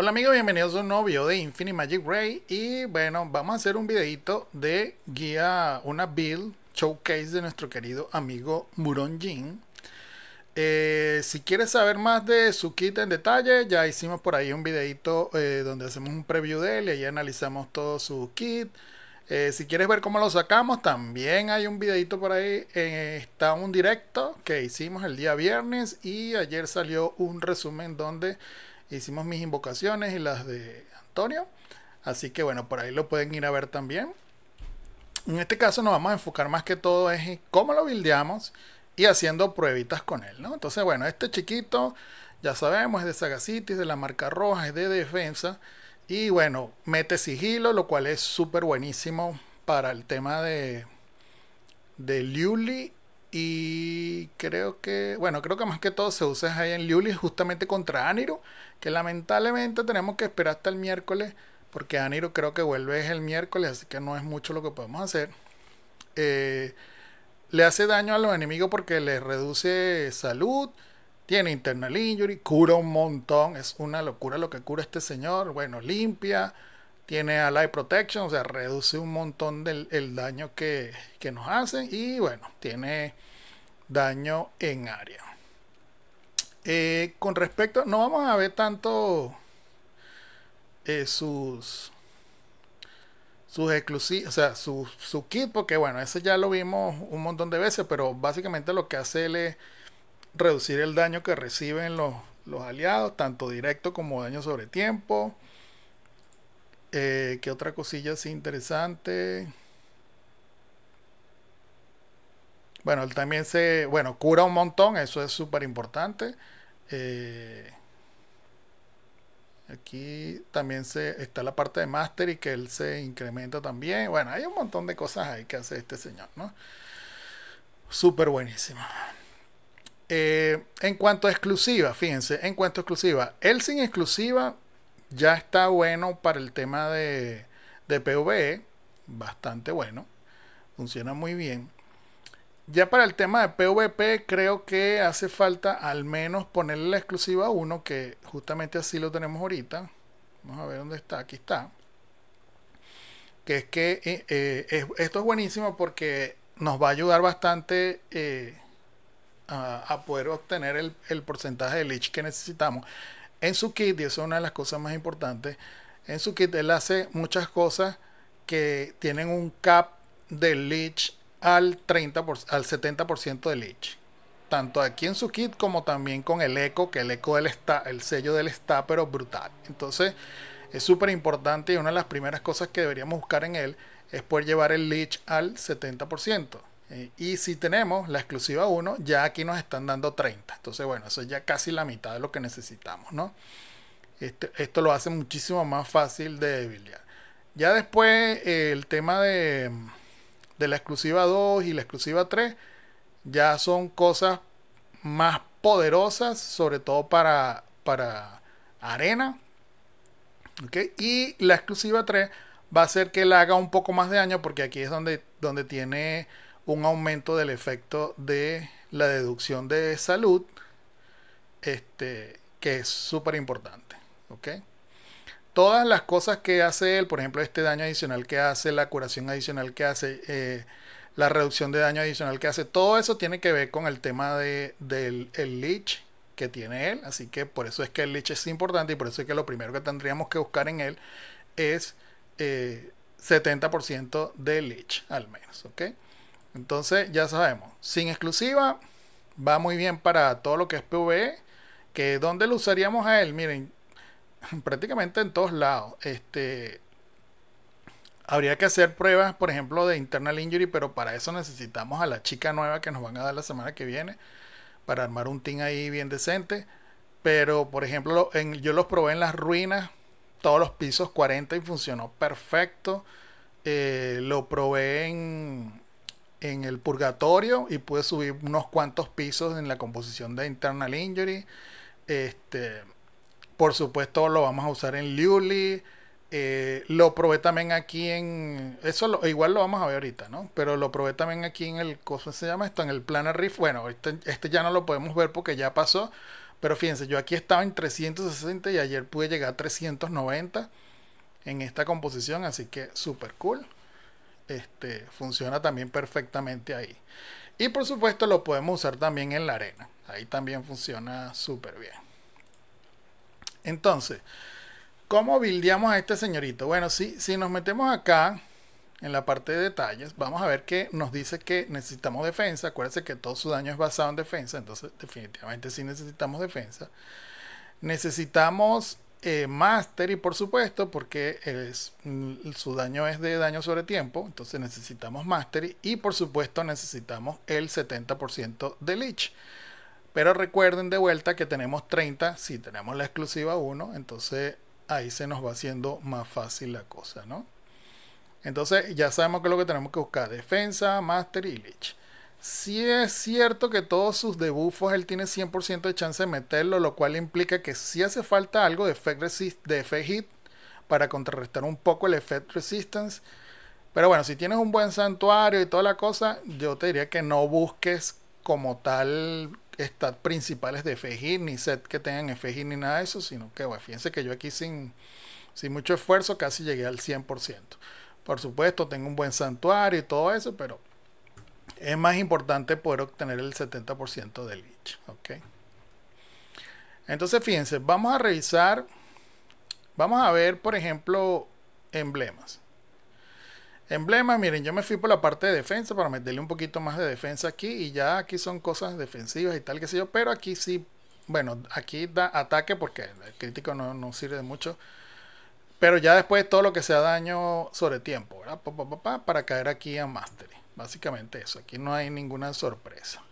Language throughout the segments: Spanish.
Hola amigos, bienvenidos a un nuevo video de Infinity Magic Ray y bueno, vamos a hacer un videito de guía, una build showcase de nuestro querido amigo Muron Jin. Eh, si quieres saber más de su kit en detalle, ya hicimos por ahí un videito eh, donde hacemos un preview de él y ahí analizamos todo su kit. Eh, si quieres ver cómo lo sacamos, también hay un videito por ahí. está un directo que hicimos el día viernes y ayer salió un resumen donde Hicimos mis invocaciones y las de Antonio. Así que bueno, por ahí lo pueden ir a ver también. En este caso nos vamos a enfocar más que todo en cómo lo buildeamos y haciendo pruebitas con él, Entonces, bueno, este chiquito, ya sabemos, es de es de la marca roja, es de defensa. Y bueno, mete sigilo, lo cual es súper buenísimo para el tema de, de Liuli y creo que, bueno, creo que más que todo se usa ahí en Liuli justamente contra Aniro, que lamentablemente tenemos que esperar hasta el miércoles, porque Aniro creo que vuelve el miércoles, así que no es mucho lo que podemos hacer. Eh, le hace daño a los enemigos porque le reduce salud, tiene internal injury, cura un montón, es una locura lo que cura este señor, bueno, limpia, tiene Ally Protection, o sea, reduce un montón del el daño que, que nos hace, Y bueno, tiene daño en área. Eh, con respecto, no vamos a ver tanto eh, sus sus exclusivos, o sea, su, su, kit, porque bueno, ese ya lo vimos un montón de veces, pero básicamente lo que hace es reducir el daño que reciben los, aliados, tanto directo como daño sobre tiempo. Eh, ¿Qué otra cosilla así interesante? Bueno, él también se, bueno, cura un montón, eso es súper importante. Eh, aquí también se, está la parte de máster y que él se incrementa también. Bueno, hay un montón de cosas ahí que hace este señor, ¿no? Súper buenísimo. Eh, en cuanto a exclusiva, fíjense, en cuanto a exclusiva, él sin exclusiva ya está bueno para el tema de, de PVE, bastante bueno, funciona muy bien. Ya para el tema de PvP creo que hace falta al menos ponerle la exclusiva a uno, que justamente así lo tenemos ahorita. Vamos a ver dónde está, aquí está. Que es que eh, eh, esto es buenísimo porque nos va a ayudar bastante eh, a, poder obtener el, el, porcentaje de leech que necesitamos. En su kit, y eso es una de las cosas más importantes, en su kit él hace muchas cosas que tienen un cap de leech al, 30 al 70% de leech. Tanto aquí en su kit como también con el eco, que el eco del está, el sello del está, pero brutal. Entonces es súper importante y una de las primeras cosas que deberíamos buscar en él es poder llevar el leech al 70%. Eh, y si tenemos la exclusiva 1, ya aquí nos están dando 30. Entonces, bueno, eso es ya casi la mitad de lo que necesitamos, ¿no? Este, esto lo hace muchísimo más fácil de debilitar. Ya después eh, el tema de de la exclusiva 2 y la exclusiva 3 ya son cosas más poderosas, sobre todo para, para arena. Y la exclusiva 3 va a hacer que la haga un poco más de daño porque aquí es donde, donde tiene un aumento del efecto de la deducción de salud, este, que es súper importante todas las cosas que hace él, por ejemplo, este daño adicional que hace, la curación adicional que hace, eh, la reducción de daño adicional que hace, todo eso tiene que ver con el tema de, del el leech que tiene él. Así que por eso es que el leech es importante y por eso es que lo primero que tendríamos que buscar en él es 70% eh, de leech al menos. Entonces ya sabemos, sin exclusiva va muy bien para todo lo que es PvE. ¿Dónde lo usaríamos a él, miren, prácticamente en todos lados. Este, habría que hacer pruebas, por ejemplo, de internal injury, pero para eso necesitamos a la chica nueva que nos van a dar la semana que viene para armar un team ahí bien decente. Pero, por ejemplo, yo los probé en las ruinas, todos los pisos 40 y funcionó perfecto. Eh, lo probé en, en el purgatorio y pude subir unos cuantos pisos en la composición de internal injury. Este, por supuesto, lo vamos a usar en Liuli. Eh, lo probé también aquí en. Eso igual lo vamos a ver ahorita, ¿no? Pero lo probé también aquí en el. ¿Cómo se llama esto? En el planar Rift. Bueno, este, este, ya no lo podemos ver porque ya pasó. Pero fíjense, yo aquí estaba en 360 y ayer pude llegar a 390 en esta composición. Así que súper cool. Este, funciona también perfectamente ahí. Y por supuesto lo podemos usar también en la arena. Ahí también funciona súper bien. Entonces, ¿cómo bildeamos a este señorito? Bueno, si, si nos metemos acá en la parte de detalles, vamos a ver que nos dice que necesitamos defensa. Acuérdense que todo su daño es basado en defensa, entonces definitivamente sí necesitamos defensa. Necesitamos Mastery, eh, Master y por supuesto, porque es, mm, su daño es de daño sobre tiempo, entonces necesitamos Mastery y por supuesto necesitamos el 70% de Leech. Pero recuerden de vuelta que tenemos 30, si tenemos la exclusiva 1, entonces ahí se nos va haciendo más fácil la cosa, ¿no? Entonces ya sabemos que es lo que tenemos que buscar, defensa, master y leech. Si es cierto que todos sus debuffos él tiene 100% de chance de meterlo, lo cual implica que si hace falta algo de effect, resist, de effect hit para contrarrestar un poco el effect resistance. Pero bueno, si tienes un buen santuario y toda la cosa, yo te diría que no busques como tal stats principales de FGIR, ni set que tengan FGI ni nada de eso, sino que, fíjense que yo aquí sin, sin mucho esfuerzo casi llegué al 100%. Por supuesto, tengo un buen santuario y todo eso, pero es más importante poder obtener el 70% del lich ¿ok? Entonces, fíjense, vamos a revisar, vamos a ver, por ejemplo, emblemas. Emblema, miren, yo me fui por la parte de defensa para meterle un poquito más de defensa aquí y ya aquí son cosas defensivas y tal que sé yo, pero aquí sí, bueno, aquí da ataque porque el crítico no, sirve de mucho, pero ya después todo lo que sea daño sobre tiempo, ¿verdad? para caer aquí a Mastery, básicamente eso, aquí no hay ninguna sorpresa.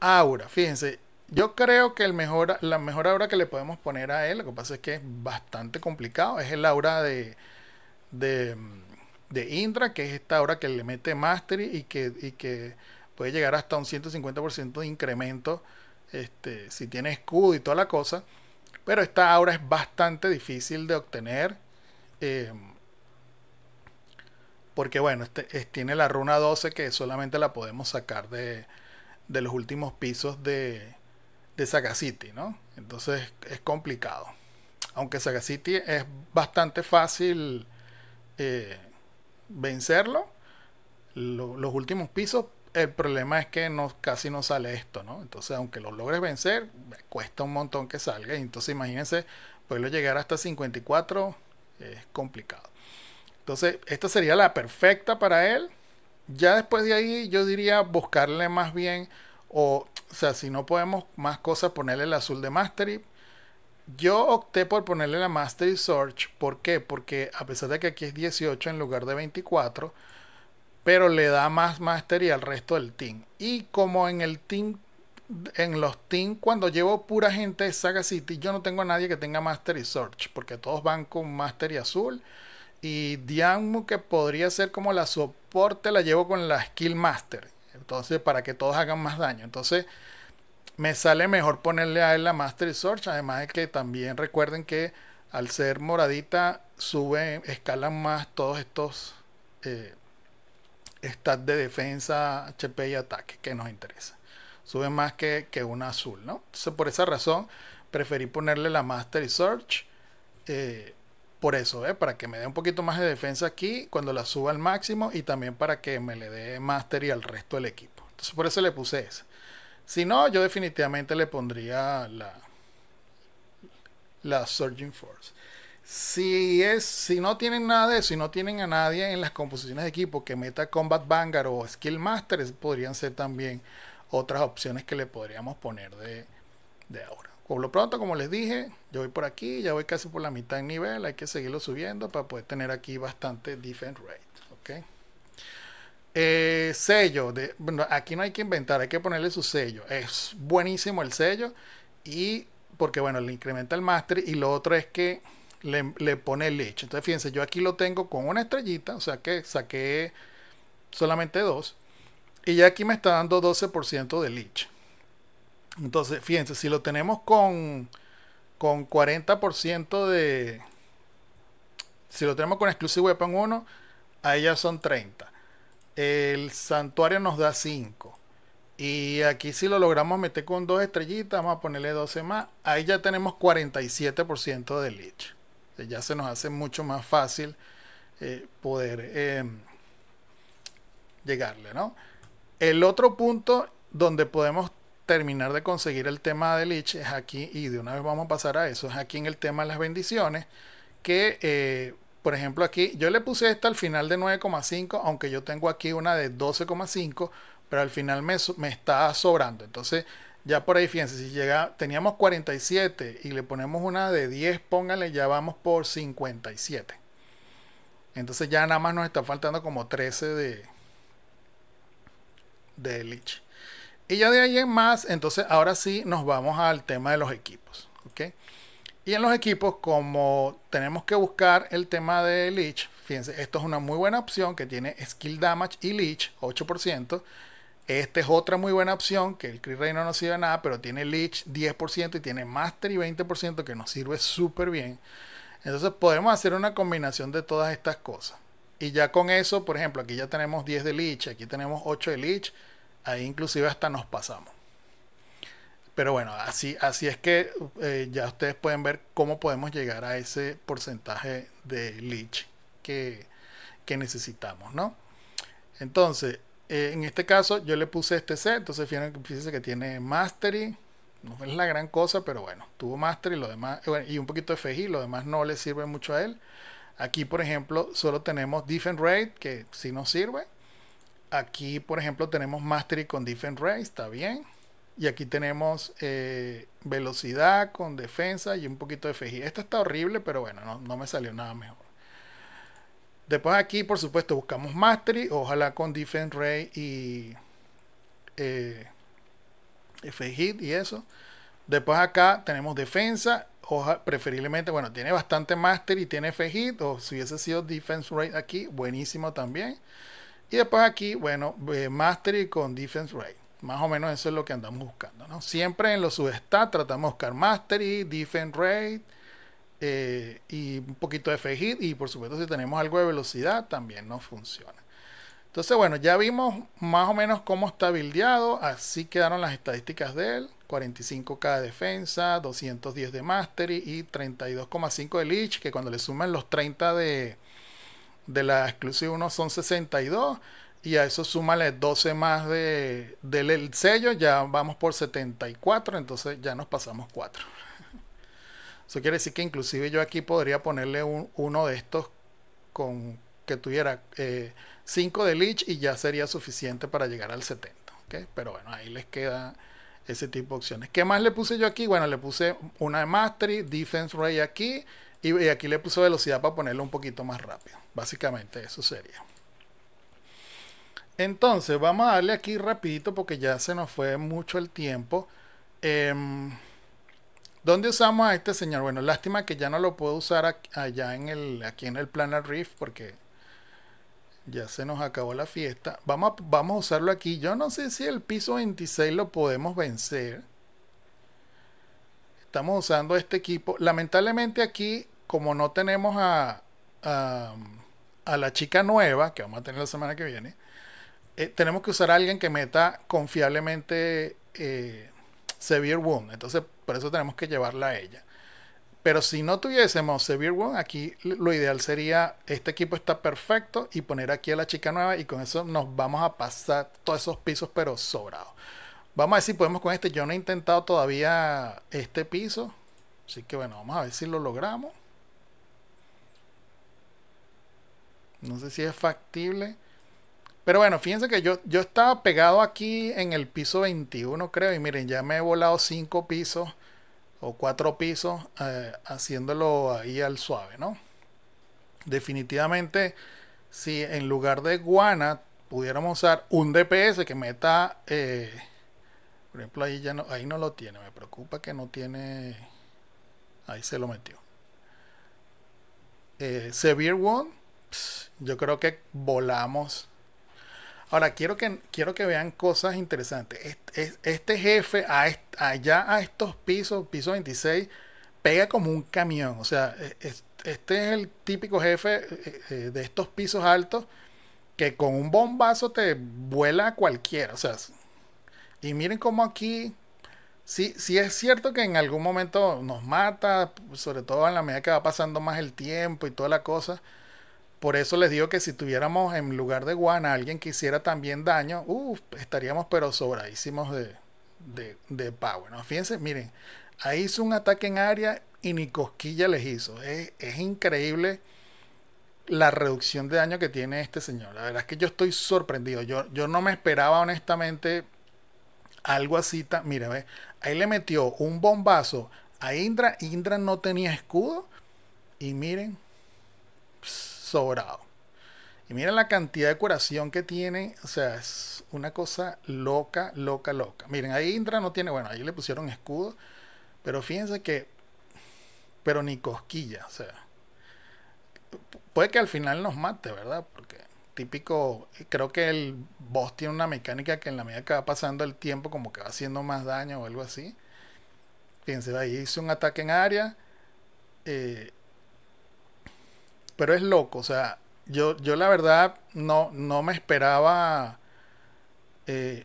Aura, fíjense, yo creo que el mejor, la mejor aura que le podemos poner a él, lo que pasa es que es bastante complicado, es el aura de mm, de Indra, que es esta aura... que le mete Mastery... y que, y que puede llegar hasta un 150% de incremento este, si tiene escudo y toda la cosa. Pero esta aura es bastante difícil de obtener. Em, porque bueno, este, tiene la runa 12 que solamente la podemos sacar de, de los últimos pisos de, de Saga City, ¿no? Entonces es complicado. Aunque Saga City es bastante fácil eh, vencerlo, los últimos pisos, el problema es que no, casi no sale esto, ¿no? Entonces, aunque lo logres vencer, cuesta un montón que salga. Entonces, imagínense, poderlo llegar hasta 54 es complicado. Entonces, esta sería la perfecta para él. Ya después de ahí, yo diría buscarle más bien, o, o sea, si no podemos más cosas, ponerle el azul de Mastery yo opté por ponerle la Mastery Search. ¿Por qué? Porque a pesar de que aquí es 18 en lugar de 24, pero le da más Mastery al resto del team. Y como en el team, en los team, cuando llevo pura gente de Saga City, yo no tengo a nadie que tenga Mastery Search, porque todos van con Mastery Azul. Y Dianmu, que podría ser como la soporte, la llevo con la Skill Master. Entonces, para que todos hagan más daño. Entonces, me sale mejor ponerle a él la Master Search. Además de que también recuerden que al ser moradita sube, escalan más todos estos eh, stats de defensa, HP y ataque que nos interesa. Sube más que, que una azul, ¿no? Entonces por esa razón preferí ponerle la Master Search. Eh, por eso, ¿eh? para que me dé un poquito más de defensa aquí cuando la suba al máximo y también para que me le dé Mastery al resto del equipo. Entonces por eso le puse esa. Si no, yo definitivamente le pondría la, la Surging Force. Si, es, si no tienen nada de eso, si no tienen a nadie en las composiciones de equipo que meta Combat Vanguard o Skill Masters, podrían ser también otras opciones que le podríamos poner de, ahora. Por lo pronto, como les dije, yo voy por aquí, ya voy casi por la mitad del nivel, hay que seguirlo subiendo para poder tener aquí bastante defense rate. ¿okay? Eh, sello, de, aquí no hay que inventar, hay que ponerle su sello. Es buenísimo el sello y porque bueno, le incrementa el máster y lo otro es que le, pone leche. Entonces fíjense, yo aquí lo tengo con una estrellita, o sea que saqué solamente dos y ya aquí me está dando 12% de leech Entonces fíjense, si lo tenemos con, con 40% de... Si lo tenemos con Exclusive Weapon 1, ahí ya son 30. El santuario nos da 5. Y aquí si lo logramos meter con dos estrellitas, vamos a ponerle 12 más. Ahí ya tenemos 47% de leech. ya se nos hace mucho más fácil eh, poder em, llegarle, ¿no? El otro punto donde podemos terminar de conseguir el tema de leech es aquí, y de una vez vamos a pasar a eso, es aquí en el tema de las bendiciones, que eh, por ejemplo, aquí yo le puse esta al final de 9,5, aunque yo tengo aquí una de 12,5, pero al final me, me, está sobrando. Entonces, ya por ahí, fíjense, si llega, teníamos 47 y le ponemos una de 10, póngale, ya vamos por 57. Entonces ya nada más nos está faltando como 13 de, de Lich. Y ya de ahí en más, entonces ahora sí nos vamos al tema de los equipos. ¿ok? Y en los equipos, como tenemos que buscar el tema de Leech, fíjense, esto es una muy buena opción que tiene Skill Damage y Leech, 8%. Esta es otra muy buena opción que el Crit Rey no nos sirve nada, pero tiene Leech 10% y tiene Master y 20% que nos sirve súper bien. Entonces podemos hacer una combinación de todas estas cosas. Y ya con eso, por ejemplo, aquí ya tenemos 10 de Leech, aquí tenemos 8 de Leech, ahí inclusive hasta nos pasamos. Pero bueno, así, así es que eh, ya ustedes pueden ver cómo podemos llegar a ese porcentaje de leach que, necesitamos, ¿no? Entonces, eh, en este caso yo le puse este set, entonces fíjense que tiene mastery, no es la gran cosa, pero bueno, tuvo mastery y lo demás, eh, y un poquito de FG. lo demás no le sirve mucho a él. Aquí, por ejemplo, solo tenemos different rate, que sí nos sirve. Aquí, por ejemplo, tenemos mastery con different rate, está bien. Y aquí tenemos eh, velocidad con defensa y un poquito de FG. Esta está horrible, pero bueno, no, me salió nada mejor. Después aquí, por supuesto, buscamos Mastery. Ojalá con Defense rate y eh, y eso. Después acá tenemos defensa. Oja, preferiblemente, bueno, tiene bastante Mastery y tiene hit. O si hubiese sido Defense Rate aquí, buenísimo también. Y después aquí, bueno, eh, Mastery con Defense Rate. Más o menos eso es lo que andamos buscando. Siempre en los subestats tratamos de buscar mastery, defense rate eh, y un poquito de fehit Y por supuesto, si tenemos algo de velocidad, también nos funciona. Entonces, bueno, ya vimos más o menos cómo está bildeado. Así quedaron las estadísticas de él. 45k de defensa, 210 de mastery y 32,5 de leech, que cuando le suman los 30 de, de la exclusive 1 son 62. Y a eso súmale 12 más de, del sello, ya vamos por 74, entonces ya nos pasamos 4. Eso quiere decir que inclusive yo aquí podría ponerle uno de estos con que tuviera 5 eh, de leech y ya sería suficiente para llegar al 70. Pero bueno, ahí les queda ese tipo de opciones. ¿Qué más le puse yo aquí? Bueno, le puse una de Mastery, Defense Ray aquí y, y aquí le puse velocidad para ponerlo un poquito más rápido. Básicamente eso sería. Entonces, vamos a darle aquí rapidito porque ya se nos fue mucho el tiempo. Em, ¿Dónde usamos a este señor? Bueno, lástima que ya no lo puedo usar allá en el, aquí en el Planet Rift porque ya se nos acabó la fiesta. Vamos a, vamos a usarlo aquí. Yo no sé si el piso 26 lo podemos vencer. Estamos usando este equipo. Lamentablemente aquí, como no tenemos a, a la chica nueva, que vamos a tener la semana que viene, eh, tenemos que usar a alguien que meta confiablemente eh, Severe Wound. Entonces, por eso tenemos que llevarla a ella. Pero si no tuviésemos Severe Wound, aquí lo ideal sería, este equipo está perfecto y poner aquí a la chica nueva y con eso nos vamos a pasar todos esos pisos pero sobrados. Vamos a ver si podemos con este. Yo no he intentado todavía este piso. Así que bueno, vamos a ver si lo logramos. No sé si es factible. Pero bueno, fíjense que yo, yo estaba pegado aquí en el piso 21, creo. Y miren, ya me he volado cinco pisos o cuatro pisos eh, haciéndolo ahí al suave, ¿no? Definitivamente, si en lugar de guana pudiéramos usar un DPS que meta... Eh, por ejemplo, ahí ya no, ahí no lo tiene. Me preocupa que no tiene. Ahí se lo metió. Eh, Severe Wound. yo creo que volamos Ahora, quiero que, quiero que vean cosas interesantes. Este, jefe allá a estos pisos, piso 26, pega como un camión. O sea, e, este es el típico jefe eh, eh, de estos pisos altos que con un bombazo te vuela a cualquiera. O sea, y miren cómo aquí, sí, sí es cierto que en algún momento nos mata, sobre todo en la medida que va pasando más el tiempo y toda la cosa. Por eso les digo que si tuviéramos en lugar de Juan alguien que hiciera también daño, estaríamos pero sobradísimos de, de, power. ¿no? Fíjense, miren, ahí hizo un ataque en área y ni cosquilla les hizo. Es, increíble la reducción de daño que tiene este señor. La verdad es que yo estoy sorprendido. Yo, yo no me esperaba honestamente algo así. mira, ve, ahí le metió un bombazo a Indra. Indra no tenía escudo. Y miren. Y mira la cantidad de curación que tiene. O sea, es una cosa loca, loca, loca. Miren, ahí Indra no tiene. Bueno, ahí le pusieron escudo. Pero fíjense que. Pero ni cosquilla. O sea. Puede que al final nos mate, ¿verdad? Porque típico. Creo que el boss tiene una mecánica que en la medida que va pasando el tiempo, como que va haciendo más daño o algo así. Fíjense, ahí hizo un ataque en área. Eh, pero es loco, o sea, yo, yo la verdad no, no me esperaba... Eh,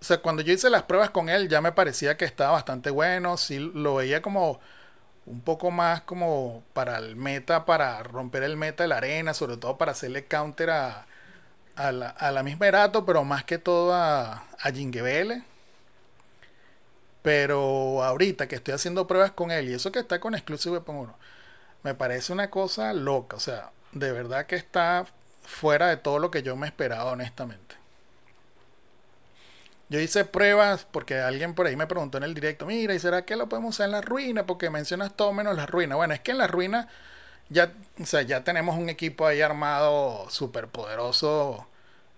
o sea, cuando yo hice las pruebas con él ya me parecía que estaba bastante bueno, sí lo veía como un poco más como para el meta, para romper el meta de la arena, sobre todo para hacerle counter a, a, la, a misma Erato, pero más que todo a, a Pero ahorita que estoy haciendo pruebas con él, y eso que está con Exclusive 1, me parece una cosa loca. O sea, de verdad que está fuera de todo lo que yo me esperaba, honestamente. Yo hice pruebas porque alguien por ahí me preguntó en el directo, mira, ¿y será que lo podemos usar en la ruina? Porque mencionas todo menos la ruina. Bueno, es que en la ruina ya, sea, ya tenemos un equipo ahí armado súper poderoso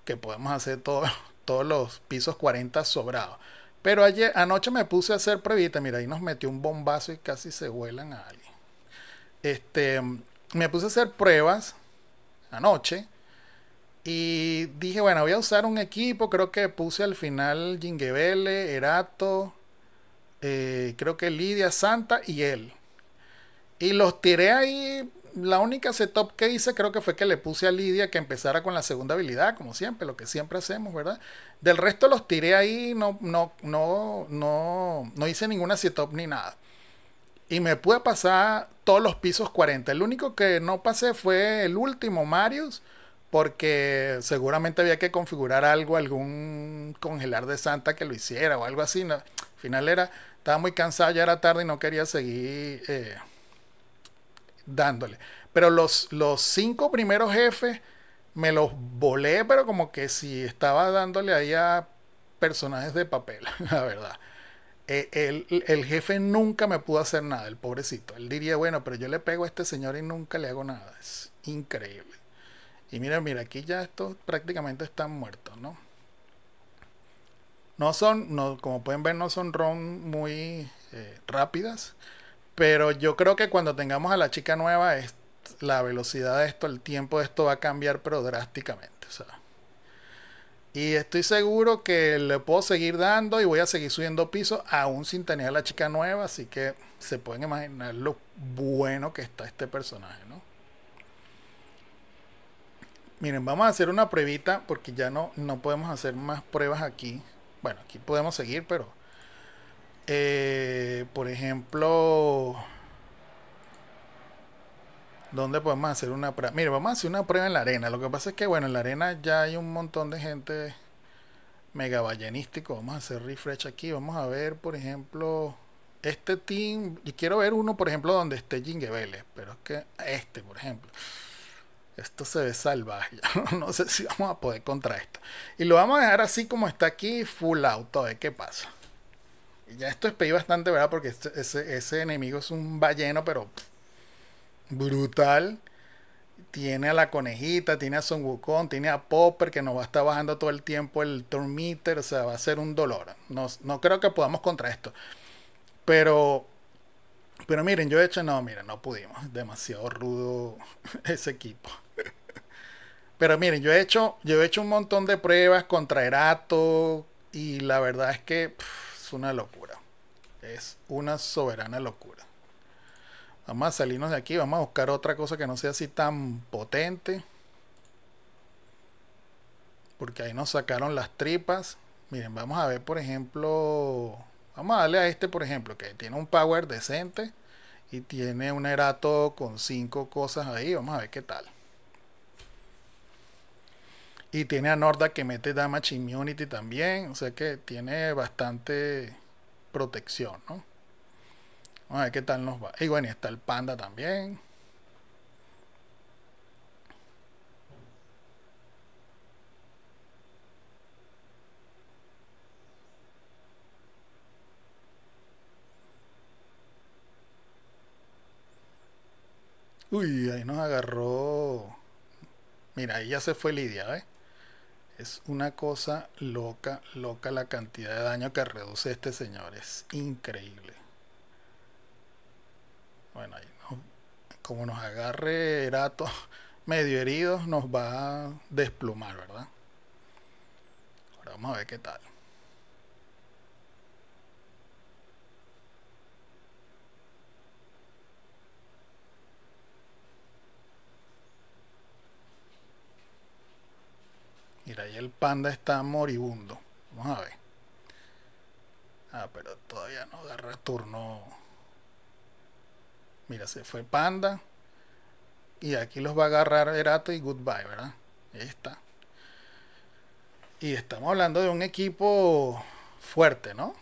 que podemos hacer todos los pisos 40 sobrados. Pero ayer, anoche me puse a hacer previta, mira, ahí nos metió un bombazo y casi se vuelan a alguien. Este, me puse a hacer pruebas anoche y dije, bueno, voy a usar un equipo, creo que puse al final Gingebele, Erato, eh, creo que Lidia Santa y él. Y los tiré ahí. La única setup que hice creo que fue que le puse a Lidia que empezara con la segunda habilidad, como siempre, lo que siempre hacemos, ¿verdad? Del resto los tiré ahí, no, no, no, no, no hice ninguna setup ni nada y me pude pasar todos los pisos 40. El único que no pasé fue el último Marius, porque seguramente había que configurar algo, algún congelar de Santa que lo hiciera o algo así. al final era, estaba muy cansado, ya era tarde y no quería seguir eh, dándole. Pero los, los cinco primeros jefes me los volé, pero como que si estaba dándole ahí a personajes de papel, la verdad. Eh, el, jefe nunca me pudo hacer nada, el pobrecito. Él diría, bueno, pero yo le pego a este señor y nunca le hago nada. Es increíble. Y mira, mira, aquí ya estos prácticamente están muertos, ¿no? No son, como pueden ver, no son ron muy eh, rápidas. Pero yo creo que cuando tengamos a la chica nueva, la velocidad de esto, el tiempo de esto va a cambiar, pero drásticamente. O sea, y estoy seguro que le puedo seguir dando y voy a seguir subiendo pisos aún sin tener a la chica nueva. Así que se pueden imaginar lo bueno que está este personaje, ¿no? Miren, vamos a hacer una pruebita porque ya no, no podemos hacer más pruebas aquí. Bueno, aquí podemos seguir, pero... Eh, por ejemplo donde podemos hacer una prueba. Mira, vamos a hacer una prueba en la arena. Lo que pasa es que, bueno, en la arena ya hay un montón de gente mega ballenístico. Vamos a hacer refresh aquí. Vamos a ver, por ejemplo, este team. Y quiero ver uno, por ejemplo, donde esté Jingle Pero es que este, por ejemplo. Esto se ve salvaje. no sé si vamos a poder contra esto. Y lo vamos a dejar así como está aquí, full auto. A ver qué pasa. ya esto es bastante, ¿verdad? Porque este, ese, ese enemigo es un balleno, pero brutal. Tiene a la conejita, tiene a Son Wukong, tiene a Popper que nos va a estar bajando todo el tiempo el turn O sea, va a ser un dolor. No, creo que podamos contra esto. Pero, pero miren, yo he hecho, no, miren, no pudimos. Demasiado rudo ese equipo. Pero miren, yo he hecho, yo he hecho un montón de pruebas contra Erato y la verdad es que es una locura. Es una soberana locura. Vamos a salirnos de aquí, vamos a buscar otra cosa que no sea así tan potente. Porque ahí nos sacaron las tripas. Miren, vamos a ver, por ejemplo, vamos a darle a este, por ejemplo, que tiene un power decente y tiene un erato con cinco cosas ahí. Vamos a ver qué tal. Y tiene a Norda que mete damage immunity también. O sea que tiene bastante protección, ¿no? Vamos a ver qué tal nos va. Y bueno, y está el panda también. Uy, ahí nos agarró. Mira, ahí ya se fue Lidia, ¿eh? Es una cosa loca, loca la cantidad de daño que reduce este señor. Es increíble. Bueno, como nos agarre Erato medio heridos, nos va a desplumar, ¿verdad? Ahora vamos a ver qué tal. Mira, ahí el panda está moribundo. Vamos a ver. Ah, pero todavía no agarra turno. Mira, se fue Panda. Y aquí los va a agarrar Erato y Goodbye, ¿verdad? Ahí está. Y estamos hablando de un equipo fuerte, ¿no?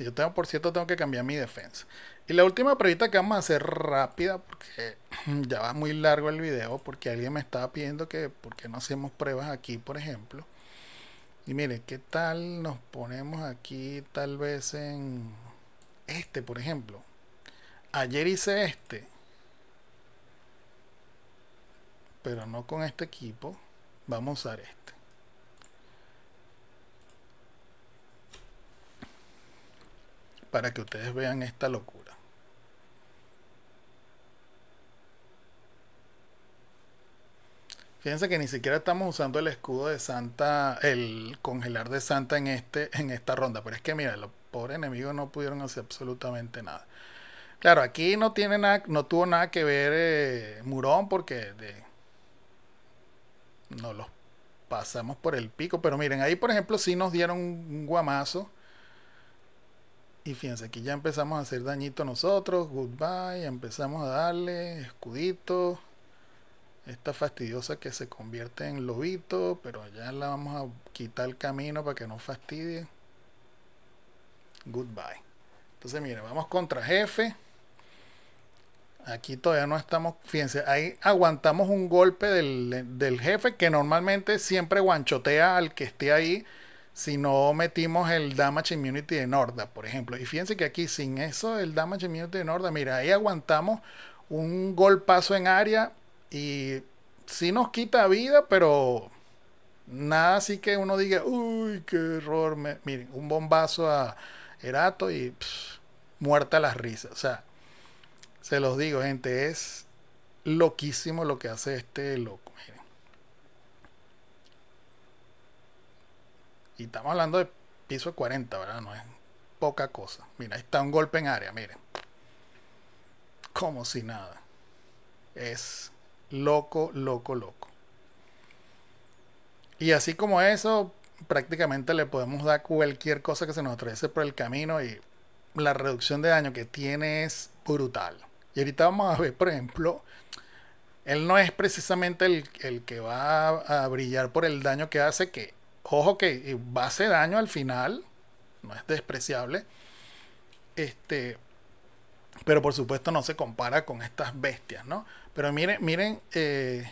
Yo tengo, por cierto, tengo que cambiar mi defensa. Y la última pregunta que vamos a hacer rápida, porque ya va muy largo el video, porque alguien me estaba pidiendo que por qué no hacemos pruebas aquí, por ejemplo. Y miren, ¿qué tal nos ponemos aquí tal vez en este, por ejemplo? Ayer hice este. Pero no con este equipo. Vamos a usar este. Para que ustedes vean esta locura. Fíjense que ni siquiera estamos usando el escudo de Santa, el congelar de Santa en, este, en esta ronda. Pero es que mira, los pobres enemigos no pudieron hacer absolutamente nada. Claro, aquí no tiene no tuvo nada que ver eh, Murón porque de, no los pasamos por el pico. Pero miren, ahí por ejemplo sí nos dieron un guamazo. Y fíjense, aquí ya empezamos a hacer dañito nosotros. Goodbye. Empezamos a darle escudito. Esta fastidiosa que se convierte en lobito. Pero ya la vamos a quitar el camino para que no fastidie. Goodbye. Entonces, miren, vamos contra jefe. Aquí todavía no estamos, fíjense, ahí aguantamos un golpe del, jefe que normalmente siempre guanchotea al que esté ahí si no metimos el Damage Immunity de Norda, por ejemplo. Y fíjense que aquí sin eso, el Damage Immunity de Norda, mira, ahí aguantamos un golpazo en área y sí nos quita vida, pero nada así que uno diga, uy, qué error. Miren, un bombazo a Erato y muerta las risas. O sea, se los digo, gente, es loquísimo lo que hace este loco. Miren. Y estamos hablando de piso 40, ¿verdad? No es poca cosa. Mira, ahí está un golpe en área, miren. Como si nada. Es loco, loco, loco. Y así como eso, prácticamente le podemos dar cualquier cosa que se nos atraviese por el camino y la reducción de daño que tiene es brutal. Y ahorita vamos a ver, por ejemplo, él no es precisamente el, que va a brillar por el daño que hace, que, ojo que eh, va a hacer daño al final, no es despreciable, este, pero por supuesto no se compara con estas bestias, ¿no? Pero miren, miren eh,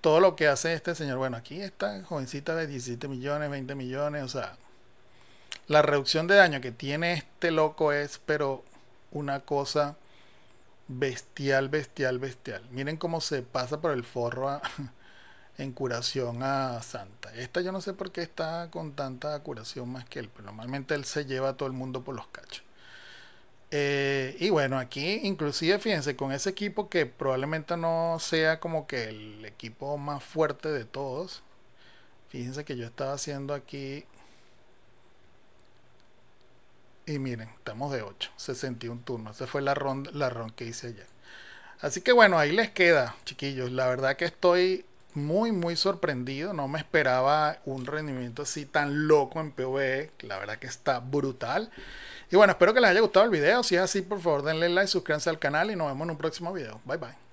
todo lo que hace este señor, bueno, aquí está jovencita de 17 millones, 20 millones, o sea, la reducción de daño que tiene este loco es, pero una cosa bestial, bestial, bestial. Miren cómo se pasa por el forro en curación a Santa. Esta yo no sé por qué está con tanta curación más que él, pero normalmente él se lleva a todo el mundo por los cachos. Eh, y bueno, aquí inclusive fíjense, con ese equipo que probablemente no sea como que el equipo más fuerte de todos. Fíjense que yo estaba haciendo aquí y miren, estamos de 8, 61 turnos. Esa fue la ronda, la ronda que hice ayer. Así que bueno, ahí les queda, chiquillos. La verdad que estoy muy, muy sorprendido. No me esperaba un rendimiento así tan loco en PvE. La verdad que está brutal. Y bueno, espero que les haya gustado el video. Si es así, por favor, denle like, suscríbanse al canal y nos vemos en un próximo video. Bye bye.